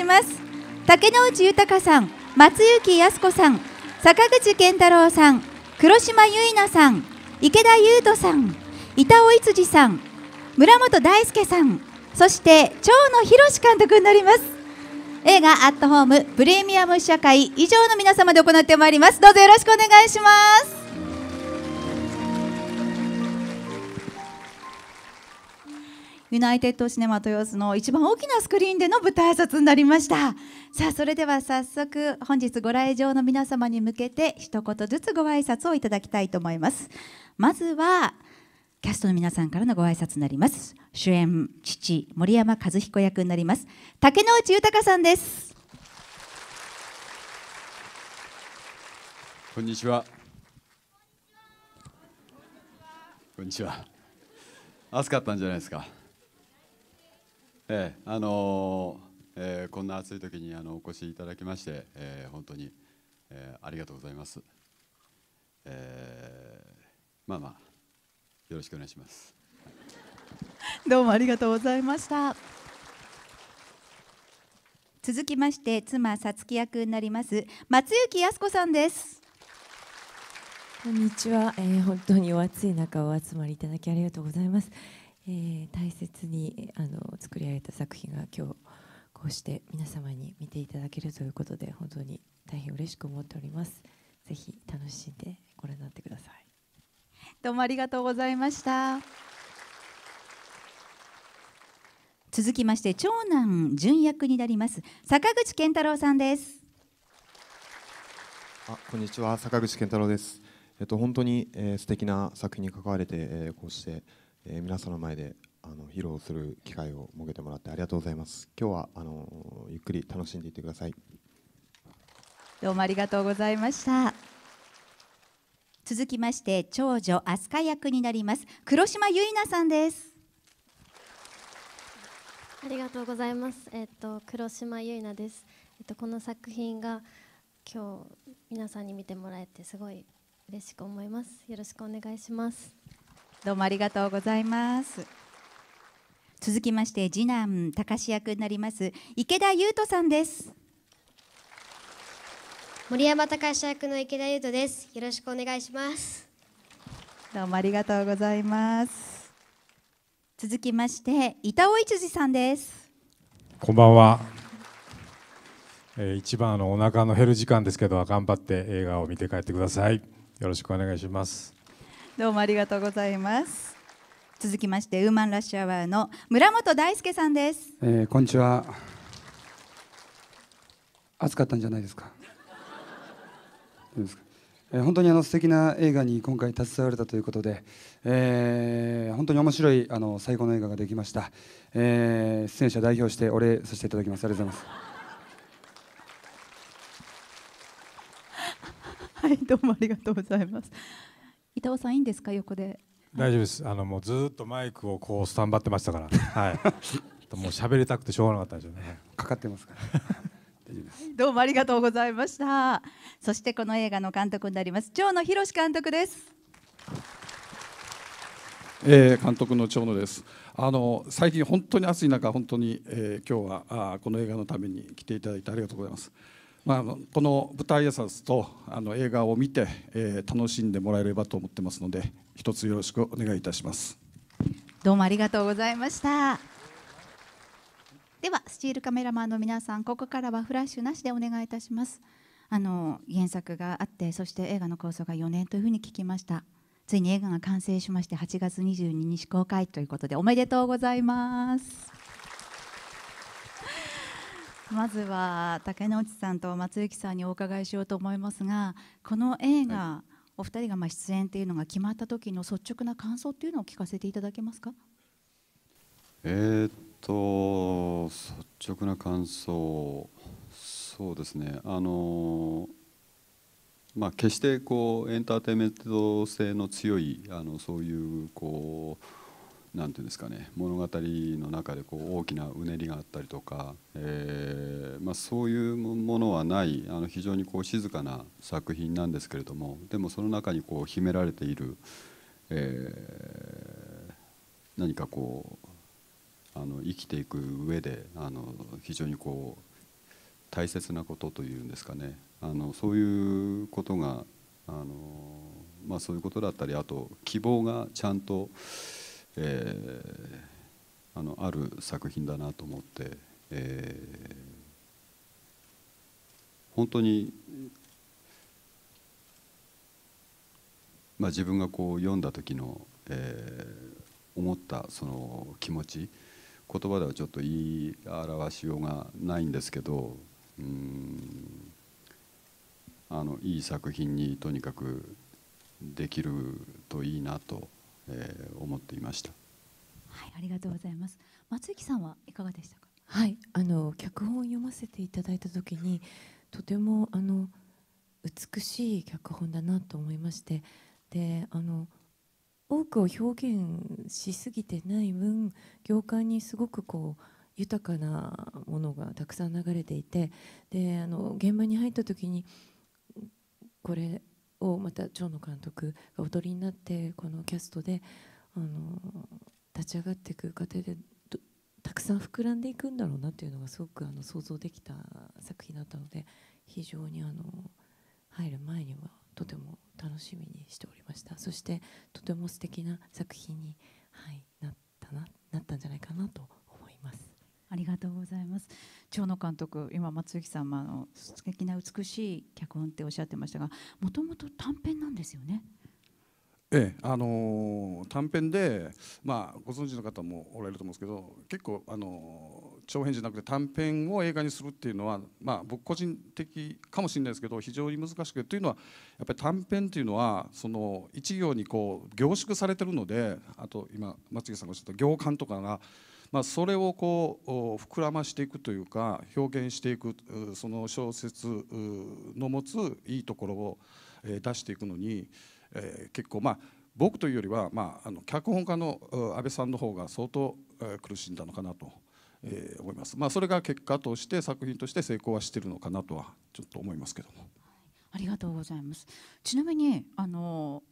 します竹野内豊さん松雪靖子さん坂口健太郎さん黒島結菜さん池田優斗さん板尾いつじさん村本大輔さんそして長野博監督になります映画「アットホームプレミアム試写会」以上の皆様で行ってまいりますどうぞよろしくお願いしますユナイテッドシネマ豊洲の一番大きなスクリーンでの舞台挨拶になりましたさあそれでは早速本日ご来場の皆様に向けて一言ずつご挨拶をいただきたいと思いますまずはキャストの皆さんからのご挨拶になります主演父森山和彦役になります竹野内豊さんですこんにちはこんにちは暑かったんじゃないですかえー、あのー、えー、こんな暑い時にあのお越しいただきまして、えー、本当に、えー、ありがとうございます。えー、まあまあよろしくお願いします。どうもありがとうございました。続きまして妻さつき役になります松幸康子さんです。こんにちは、えー、本当にお暑い中お集まりいただきありがとうございます。えー、大切にあの作り上げた作品が今日こうして皆様に見ていただけるということで本当に大変嬉しく思っておりますぜひ楽しんでご覧になってくださいどうもありがとうございました続きまして長男純役になります坂口健太郎さんですあこんにちは坂口健太郎ですえっと本当に、えー、素敵な作品に関われて、えー、こうしてえー、皆さんの前であの披露する機会を設けてもらってありがとうございます。今日はあのゆっくり楽しんでいってください。どうもありがとうございました。続きまして長女飛鳥役になります黒島結菜さんです。ありがとうございます。えっと黒島結菜です。えっとこの作品が今日皆さんに見てもらえてすごい嬉しく思います。よろしくお願いします。どうもありがとうございます続きまして次男隆志役になります池田優斗さんです森山隆史役の池田優斗ですよろしくお願いしますどうもありがとうございます続きまして板尾一次さんですこんばんは、えー、一番のお腹の減る時間ですけど頑張って映画を見て帰ってくださいよろしくお願いしますどうもありがとうございます続きましてウーマンラッシュアワーの村本大輔さんです、えー、こんにちは暑かったんじゃないですかどですか、えー、本当にあの素敵な映画に今回携われたということで、えー、本当に面白いあの最高の映画ができました、えー、出演者代表してお礼させていただきますありがとうございますはい、どうもありがとうございます。伊藤さんいいんですか横で大丈夫です、あのもうずっとマイクをこうスタンバってましたからはいもう喋りたくてしょうがなかったでしょうねかかってますから どうもありがとうございましたそしてこの映画の監督になります長野博監督ですえー、監督の長野です。あの最近本当に暑い中、本当に、えー、今日はあこの映画のために来ていただいてありがとうございます。まあ、この舞台挨拶とあの映画を見て、えー、楽しんでもらえればと思ってますので一つよろしくお願いいたしますどうもありがとうございましたではスチールカメラマンの皆さんここからはフラッシュなしでお願いいたしますあの原作があってそして映画の構想が4年というふうに聞きましたついに映画が完成しまして8月22日公開ということでおめでとうございますまずは竹之内さんと松雪さんにお伺いしようと思いますがこの映画、はい、お二人がまあ出演っていうのが決まった時の率直な感想っていうのを聞かせていただけますかえー、っと率直な感想そうですねあのまあ決してこうエンターテインメント性の強いあのそういうこうなんていうんですかね物語の中でこう大きなうねりがあったりとか、えーまあ、そういうものはないあの非常にこう静かな作品なんですけれどもでもその中にこう秘められている、えー、何かこうあの生きていく上であの非常にこう大切なことというんですかねあのそういうことがあの、まあ、そういうことだったりあと希望がちゃんと。えー、あのある作品だなと思って、えー、本当に、まあ、自分がこう読んだ時の、えー、思ったその気持ち言葉ではちょっと言い表しようがないんですけどうんあのいい作品にとにかくできるといいなと。えー、思っていました。はい、ありがとうございます。松幸さんはいかがでしたか。はい、あの脚本を読ませていただいたときに、とてもあの美しい脚本だなと思いまして、で、あの多くを表現しすぎてない分、業界にすごくこう。豊かなものがたくさん流れていてであの現場に入った時にこれをまた蝶野監督がおとりになってこのキャストであの立ち上がっていく過程でたくさん膨らんでいくんだろうなっていうのがすごくあの想像できた作品だったので非常にあの入る前にはとても楽しみにしておりましたそしてとても素敵な作品に、はい、なったななったんじゃないかなとありがとうございます長野監督今松雪さんもあの素敵な美しい脚本っておっしゃってましたがもともと短編なんですよねええあのー、短編で、まあ、ご存知の方もおられると思うんですけど結構、あのー、長編じゃなくて短編を映画にするっていうのは、まあ、僕個人的かもしれないですけど非常に難しくてというのはやっぱり短編っていうのはその一行にこう凝縮されてるのであと今松木さんがおっしゃった行間とかがまあ、それをこう膨らましていくというか表現していくその小説の持ついいところを出していくのに、結構まあ僕というよりは、まあ、あの脚本家の安倍さんの方が相当苦しんだのかなと、思います、まあ、それが結果として作品として成功はしているのかなとはちょっと思いますけども。ありがとうございます。ちなみにあの